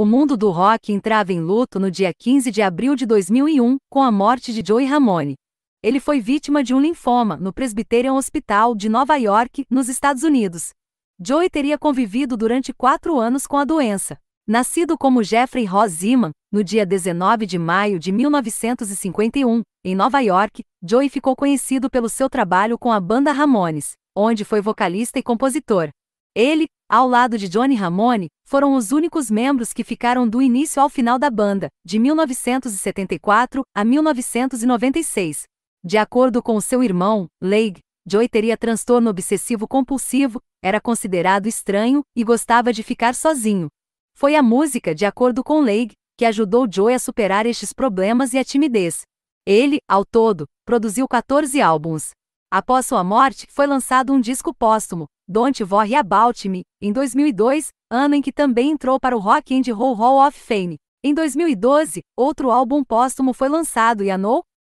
O mundo do rock entrava em luto no dia 15 de abril de 2001, com a morte de Joey Ramone. Ele foi vítima de um linfoma no Presbyterian Hospital de Nova York, nos Estados Unidos. Joey teria convivido durante quatro anos com a doença. Nascido como Jeffrey Ross Zeman, no dia 19 de maio de 1951, em Nova York, Joey ficou conhecido pelo seu trabalho com a banda Ramones, onde foi vocalista e compositor. Ele, ao lado de Johnny Ramone, foram os únicos membros que ficaram do início ao final da banda, de 1974 a 1996. De acordo com seu irmão, Leigh, Joey teria transtorno obsessivo compulsivo, era considerado estranho e gostava de ficar sozinho. Foi a música, de acordo com Leigh, que ajudou Joey a superar estes problemas e a timidez. Ele, ao todo, produziu 14 álbuns. Após sua morte, foi lançado um disco póstumo, Don't Worry About Me, em 2002, ano em que também entrou para o Rock and Roll Hall of Fame. Em 2012, outro álbum póstumo foi lançado e a No